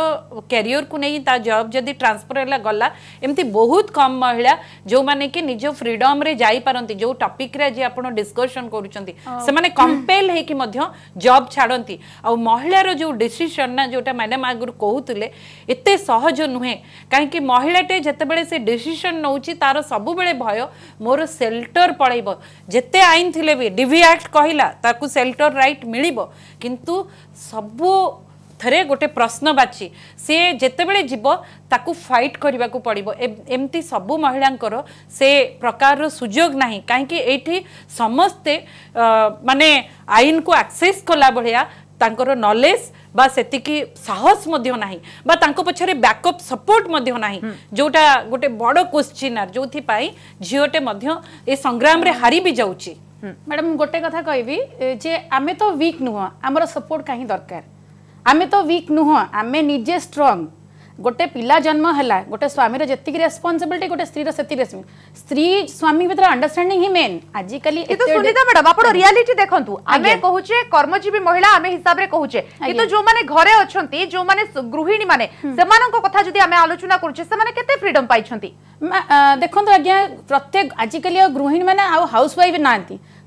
ক্যারিয়র কু নেই তা জব যদি ট্রান্সফর হলা গলা এমতি বহুত কম মহিলা যে মানে কি নিজ ফ্রিডম রে যাই পারন্তি যে টপিক রে যে আপন ডিসকশন করুচন্তি সেমানে কম্পেল হেকি মধ্য জব ছাড়ন্তি আর মহিলার যে ডিসিশন না যেটা ম্যাডাম আগুর কহুতলে এতে সহজ নুহে কাহিকি মহিলাটে যেতবেলে সে ডিসিশন নউচি তার সবুবেলে ভয় মোর সেল্টর পড়াইব যেতে আইন থিলে বি ডিভি আক্ট কহিলা তাকু সেল্টর রাইট মিলিব কিন্তু ସବୁଥିରେ ଗୋଟେ ପ୍ରଶ୍ନବାଚୀ ସିଏ ଯେତେବେଳେ ଯିବ ତାକୁ ଫାଇଟ୍ କରିବାକୁ ପଡ଼ିବ ଏମିତି ସବୁ ମହିଳାଙ୍କର ସେ ପ୍ରକାରର ସୁଯୋଗ ନାହିଁ କାହିଁକି ଏଇଠି ସମସ୍ତେ ମାନେ ଆଇନକୁ ଆକ୍ସେସ୍ କଲା ଭଳିଆ ତାଙ୍କର ନଲେଜ୍ ବା ସେତିକି ସାହସ ମଧ୍ୟ ନାହିଁ ବା ତାଙ୍କ ପଛରେ ବ୍ୟାକଅପ୍ ସପୋର୍ଟ ମଧ୍ୟ ନାହିଁ ଯେଉଁଟା ଗୋଟେ ବଡ଼ କ୍ୱେଶ୍ଚିନ୍ ଯେଉଁଥିପାଇଁ ଝିଅଟେ ମଧ୍ୟ ଏ ସଂଗ୍ରାମରେ ହାରି ବି ଯାଉଛି ମ୍ୟାଡ଼ାମ୍ ଗୋଟେ କଥା କହିବି ଯେ ଆମେ ତ ୱିକ୍ ନୁହଁ ଆମର ସପୋର୍ଟ କାହିଁ ଦରକାର ଆମେ ତ ୱିକ୍ ନୁହଁ ଆମେ ନିଜେ ଷ୍ଟ୍ରଙ୍ଗ गोटे पिला जन्म है गोटे स्वामी जी रेस्पनसबिलिटी गोटे स्त्री से स्त्री स्वामी भितर अंडरस्टैंडिंग ही मेन आज कल रियालीटी देखते कहे कर्मजीवी महिला आम हिसाब से कहे कि जो मैंने घरे अच्छा जो मैंने गृहिणी मैंने कथ जी आलोचना करते फ्रीडम पाई देखो तो अज्ञा प्रत्येक आजिकल गृहिणी मैंने हाउस वाइफ ना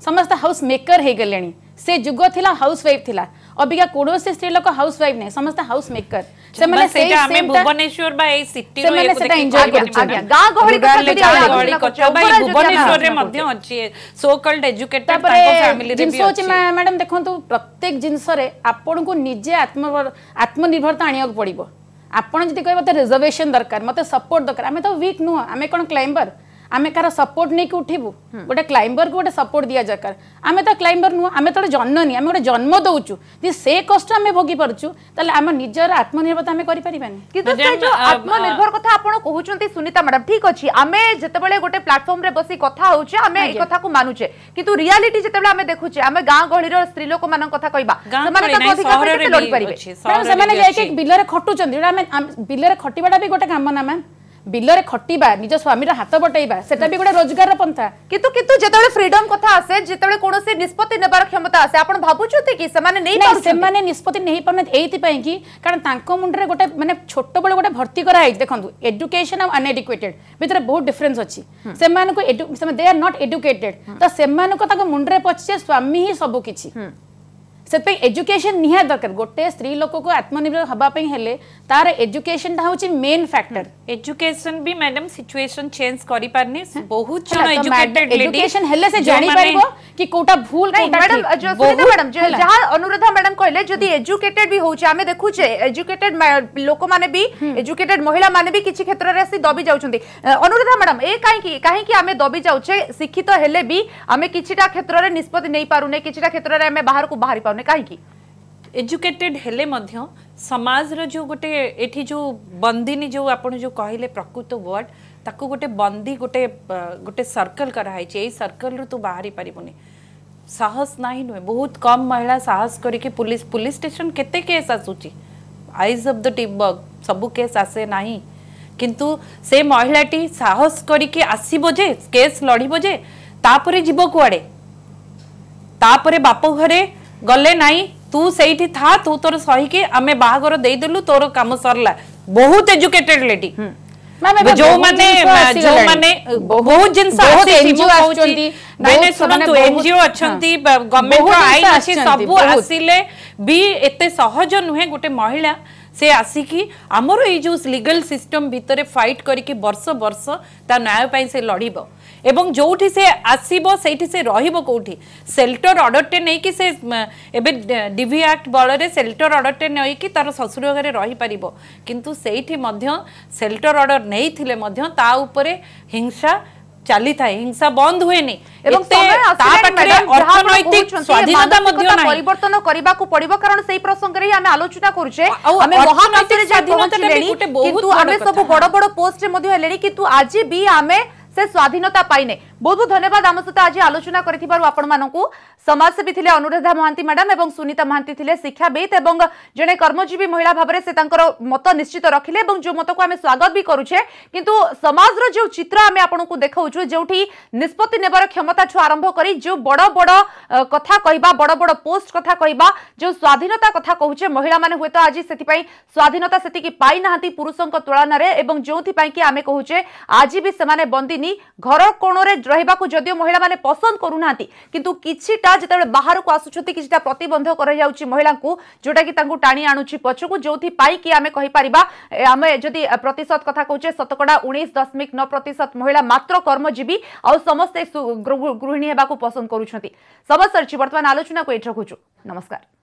समस्त हाउस मेकर हो गले से जुग थी हाउस वाइफ थी અબિયા કોણોસી સ્ત્રીલક હાઉસવાઇફ નહી સમસ્ત હાઉસમેકર સેમેને સેમે ભુવનેશ્વર બાય સિટી નો એક દેખ આ ગયા ગા ગોહરી તો પડ ગયા ભુવનેશ્વર રે મધ્ય ઓછી સો कॉल्ड এড્યુકેટેડ તાકો ફેમિલી રે બી છે સોચ મે મેડમ દેખતો પ્રત્યેક જિનસરે આપણ કો નિજે આત્મ આત્મનિર્ભરતા આણિયક પડીબો આપણ જદી કહીબો તો રિઝર્વેશન દરકાર મત સપોર્ટ દર અમે તો વીક નો અમે કોન ક્લાઇમ્બર आम कार सपोर्ट नहीं उठबू गोटे क्लैंबर को गोटे सपोर्ट दि दरकार आम तो क्लैंबर नुह आम तो जन्मनी आम गोटे जन्म दौचु जी से कष्ट आम भोगी पारछु ताले आम निजर आत्मनिर्भरता आम करि परिबानी किंतु से जो आत्मनिर्भर कथा आपण कहउचंती सुनीता मैडम ठीक अछि आमे जेतेबेले गोटे प्लेटफार्म रे बसी कथा होउचे आमे ए कथा को मानुचे किंतु रियलिटी जेतेबेले आमे देखुचे आमे गां गहली रो स्त्री लोक मानन कथा कहबा समाने त अधिक परिस्थिति लड़ी परिबे समाने जाय के बिल रे खटुचंती आमे बिल रे खटिबाटा भी गोटे काम ना मैम ବିଲରେ ଖଟିବା ନିଜ ସ୍ୱାମୀର ହାତ ବଟେଇବା ସେଟା ବି ଗୋଟେ ରୋଜଗାରର ପନ୍ଥା କିନ୍ତୁ କିନ୍ତୁ ଯେତେବେଳେ ଫ୍ରିଡମ କଥା ଆସେ ଯେତେବେଳେ କୌଣସି ନିଷ୍ପତ୍ତି ନେବାର କ୍ଷମତା ଆସେ ଆପଣ ଭାବୁଛନ୍ତି କି ସେମାନେ ନେଇ ସେମାନେ ନିଷ୍ପତ୍ତି ନେଇ ପାରୁନାହାନ୍ତି ଏଇଥିପାଇଁ କି କାରଣ ତାଙ୍କ ମୁଣ୍ଡରେ ଗୋଟେ ମାନେ ଛୋଟବେଳେ ଗୋଟେ ଭର୍ତ୍ତି କରାହେଇଛି ଦେଖନ୍ତୁ ଏଡୁକେସନ୍ ଆଉ ଅନଏଡୁକେଟେଡ୍ ଭିତରେ ବହୁତ ଡିଫରେନ୍ସ ଅଛି ସେମାନଙ୍କୁ ଦେ ଆର୍ ନଟ୍ ଏଡୁକେଟେଡ୍ ତ ସେମାନଙ୍କ ତାଙ୍କ ମୁଣ୍ଡରେ ପଚିଛି ସ୍ୱାମୀ ହିଁ ସବୁ କିଛି से एजुकेशन निहत दरकार गोटे स्त्री लोक को आत्मनिर्भर हाबी हेले तार एजुकेशन टा हूँ मेन फैक्टर एजुकेशन भी मैडम सिचुएशन चेंज कर कि कोटा भूल कोटा मैडम जो सुनिता मैडम जो जहा अनुराधा मैडम कहले जदी एजुकेटेड भी होचे आमे देखु छे एजुकेटेड लोक माने भी एजुकेटेड हम्म। महिला माने भी किछि क्षेत्र रे सी दबी जाउछन अनुराधा मैडम ए काहे कि काहे कि आमे दबी जाउछे शिक्षित हेले भी आमे किछिटा क्षेत्र रे निष्पत्ति नै क्षेत्र रे बाहर को बाहर पाउ मैंने कहीं एजुकेटेड हेले समाज जो गोटे एटी जो बंदी जो आप जो कहले प्रकृत वर्ड ताको गोटे बंदी गोटे गोटे सर्कल कराई ये सर्कल रु तू बाहरी पारे साहस ना नुह बहुत कम महिला साहस करके पुलिस पुलिस स्टेशन केते केस आसूँ आईज अफ द टीम बग सब केस आसे ना किंतु से महिला टी साहस करके आसबे केस लड़बे जीव कड़े बाप घरे গলে নাই তু সেইটি থা তু তোর সহিকি আমি বাহাঘর দেইদেলু তোর কাম সরলা বহুত এডুকেটেড লেডি ଯୋଉମାନେ ଯୋଉମାନେ ବହୁତ ଜିନିଷ ଆସୁଛନ୍ତି ନାଇଁ ନାଇଁ ଶୁଣନ୍ତୁ ଏନଜିଓ ଅଛନ୍ତି ଗଭର୍ଣ୍ଣମେଣ୍ଟର ଆଇନ ଅଛି ସବୁ ଆସିଲେ ବି ଏତେ ସହଜ ନୁହେଁ ଗୋଟେ ମହିଳା ସେ ଆସିକି ଆମର ଏଇ ଯୋଉ ଲିଗାଲ ସିଷ୍ଟମ ଭିତରେ ଫାଇଟ୍ କରିକି ବର୍ଷ ବର୍ଷ ତା ନ୍ୟାୟ ପାଇଁ ସେ ଲଢିବ এবং ଯେଉଁଠି ସେ ଆସିବ ସେଇଠି ସେ ରହିବ କେଉଁଠି ସେଲ୍ଟର ଅର୍ଡ଼ରଟେ ନେଇକି ସେ ଏବେ ଡିଭି ଆକ୍ଟ ବଳରେ ସେଲ୍ଟର ଅର୍ଡ଼ରଟେ ନେଇକି ତା'ର ଶ୍ୱଶୁର ଘରେ ରହିପାରିବ କିନ୍ତୁ ସେଇଠି ମଧ୍ୟ ସେଲ୍ଟର ଅର୍ଡ଼ର ନେଇଥିଲେ ମଧ୍ୟ ତା ଉପରେ ହିଂସା ଚାଲିଥାଏ ହିଂସା ବନ୍ଦ ହୁଏନି পরিবর্তন করিবাকু পড়িব কারণ সেই প্রসঙ্গে আমি আলোচনা করছে আমি মহাকাশে যা পৌঁছিলেনি কিন্তু আমি সব বড় বড় পোস্টে মধ্যে হেলেনি কিন্তু আজি বি আমি ସେ ସ୍ୱାଧୀନତା ପାଇନେ ବହୁତ ଧନ୍ୟବାଦ ଆମ ସହିତ ଆଜି ଆଲୋଚନା କରିଥିବାରୁ ଆପଣମାନଙ୍କୁ ସମାଜସେବୀ ଥିଲେ ଅନୁରାଧା ମହାନ୍ତି ମ୍ୟାଡ଼ାମ୍ ଏବଂ ସୁନିତା ମହାନ୍ତି ଥିଲେ ଶିକ୍ଷାବିତ୍ ଏବଂ ଜଣେ କର୍ମଜୀବୀ ମହିଳା ଭାବରେ ସେ ତାଙ୍କର ମତ ନିଶ୍ଚିତ ରଖିଲେ ଏବଂ ଯେଉଁ ମତକୁ ଆମେ ସ୍ୱାଗତ ବି କରୁଛେ କିନ୍ତୁ ସମାଜର ଯେଉଁ ଚିତ୍ର ଆମେ ଆପଣଙ୍କୁ ଦେଖାଉଛୁ ଯେଉଁଠି ନିଷ୍ପତ୍ତି ନେବାର କ୍ଷମତାଠୁ ଆରମ୍ଭ କରି ଯେଉଁ ବଡ଼ ବଡ଼ କଥା କହିବା ବଡ଼ ବଡ଼ ପୋଷ୍ଟ କଥା କହିବା ଯେଉଁ ସ୍ୱାଧୀନତା କଥା କହୁଛେ ମହିଳାମାନେ ହୁଏତ ଆଜି ସେଥିପାଇଁ ସ୍ୱାଧୀନତା ସେତିକି ପାଇନାହାନ୍ତି ପୁରୁଷଙ୍କ ତୁଳନାରେ ଏବଂ ଯେଉଁଥିପାଇଁ କି ଆମେ କହୁଛେ ଆଜି ବି ସେମାନେ ବନ୍ଦୀ পারেনি ঘর কোণরে রহবাকু যদিও মহিলা মানে পসন্দ করুনা কিন্তু কিছুটা যেতবে বাহারকু আসুচার কিছুটা প্রতবন্ধক রয়েছে মহিলা যেটা কি তাঁকু টাণি আনুছি পছকু যেপাই কি আমি কহিপারিবা আমি যদি প্রতশত কথা কৌছে শতকড়া উনিশ দশমিক ন প্রতশত মহিলা মাত্র কর্মজীবী আউ সমস্তে গৃহিণী হওয়া পসন্দ করুচ্ছেন সমস্ত বর্তমান আলোচনা এটি রখুছু নমস্কার